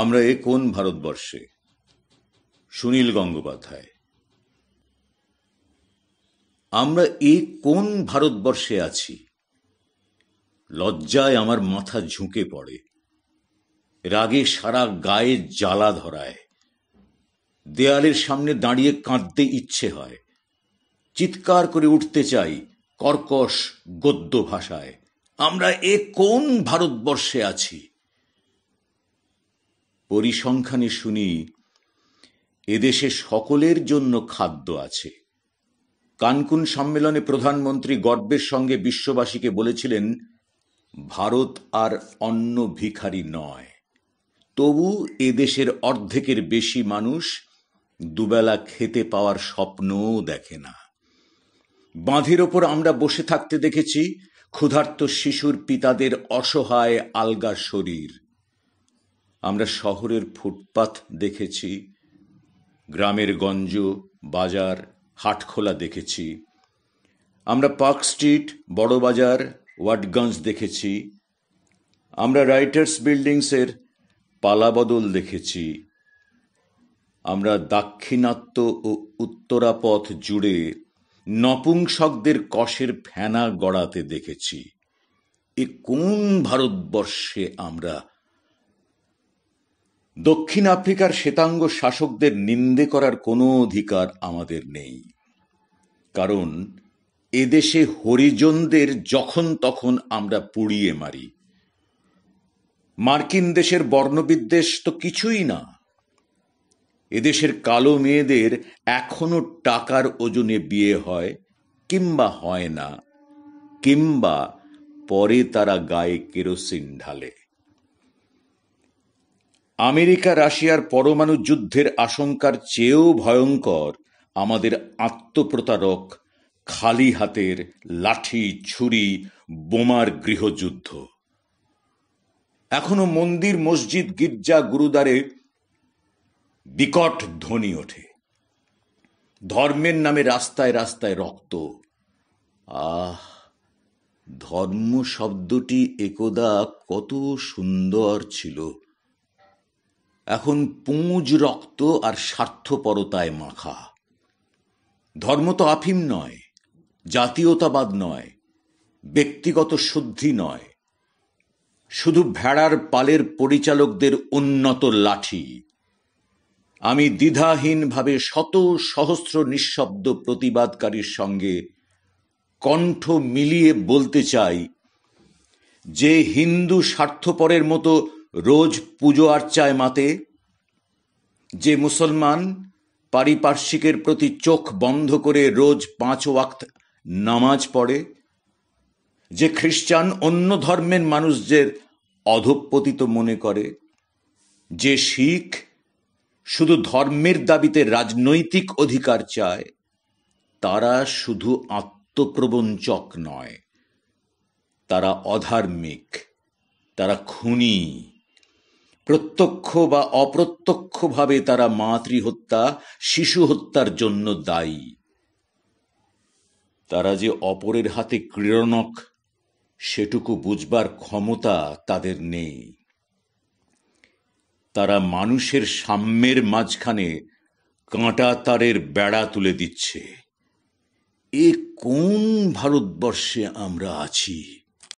আমরা এ কোন ভারতবর্ষে সুনীল গঙ্গোপাধ্যায় আমরা এ কোন ভারতবর্ষে আছি লজ্জায় আমার মাথা ঝুঁকে পড়ে রাগে সারা গায়ে জ্বালা ধরায় দেয়ালের সামনে দাঁড়িয়ে কাঁদতে ইচ্ছে হয় চিৎকার করে উঠতে চাই কর্কশ গদ্য ভাষায় আমরা এ কোন ভারতবর্ষে আছি পরিসংখ্যানে শুনি এদেশে সকলের জন্য খাদ্য আছে কানকুন সম্মেলনে প্রধানমন্ত্রী গর্বের সঙ্গে বিশ্ববাসীকে বলেছিলেন ভারত আর অন্য ভিখারি নয় তবু এদেশের অর্ধেকের বেশি মানুষ দুবেলা খেতে পাওয়ার স্বপ্নও দেখে না বাঁধের ওপর আমরা বসে থাকতে দেখেছি ক্ষুধার্ত শিশুর পিতাদের অসহায় আলগা শরীর আমরা শহরের ফুটপাথ দেখেছি গ্রামের গঞ্জ বাজার হাটখোলা দেখেছি আমরা পার্ক স্ট্রিট বড় বাজার ওয়াটগঞ্জ দেখেছি আমরা রাইটার্স বিল্ডিংসের পালাবদল দেখেছি আমরা দাক্ষিণাত্য ও উত্তরাপথ জুড়ে নপুংসকদের কষের ফেনা গড়াতে দেখেছি এ কোন ভারতবর্ষে আমরা দক্ষিণ আফ্রিকার শ্বেতাঙ্গ শাসকদের নিন্দে করার কোনো অধিকার আমাদের নেই কারণ এদেশে হরিজনদের যখন তখন আমরা পুড়িয়ে মারি মার্কিন দেশের বর্ণবিদ্বেষ তো কিছুই না এদেশের কালো মেয়েদের এখনো টাকার ওজনে বিয়ে হয় কিংবা হয় না কিংবা পরে তারা গায়ে কেরোসিন ঢালে আমেরিকা রাশিয়ার পরমাণু যুদ্ধের আশঙ্কার চেয়েও ভয়ঙ্কর আমাদের আত্মপ্রতারক খালি হাতের লাঠি ছুরি বোমার গৃহযুদ্ধ এখনো মন্দির মসজিদ গির্জা গুরুদ্বারে বিকট ধ্বনি ওঠে ধর্মের নামে রাস্তায় রাস্তায় রক্ত আহ ধর্ম শব্দটি একদা কত সুন্দর ছিল এখন পুঁজ রক্ত আর স্বার্থপরতায় মাখা ধর্ম তো আফিম নয় জাতীয়তাবাদ নয় ব্যক্তিগত শুদ্ধি নয় শুধু ভেড়ার পালের পরিচালকদের উন্নত লাঠি আমি দ্বিধাহীনভাবে শত সহস্র নিঃশব্দ প্রতিবাদকারীর সঙ্গে কণ্ঠ মিলিয়ে বলতে চাই যে হিন্দু স্বার্থপরের মতো রোজ পুজো আর্চায় মাতে যে মুসলমান পারিপার্শ্বিকের প্রতি চোখ বন্ধ করে রোজ পাঁচ ওয়াক্ত নামাজ পড়ে যে খ্রিস্টান অন্য ধর্মের মানুষদের অধপতিত মনে করে যে শিখ শুধু ধর্মের দাবিতে রাজনৈতিক অধিকার চায় তারা শুধু আত্মপ্রবঞ্চক নয় তারা অধার্মিক তারা খুনি প্রত্যক্ষ বা অপ্রত্যক্ষভাবে তারা মাতৃহত্যা শিশু হত্যার জন্য দায়ী তারা যে অপরের হাতে ক্রীড়নক সেটুকু বুঝবার ক্ষমতা তাদের নেই তারা মানুষের সাম্যের মাঝখানে কাঁটা তারের বেড়া তুলে দিচ্ছে এ কোন ভারতবর্ষে আমরা আছি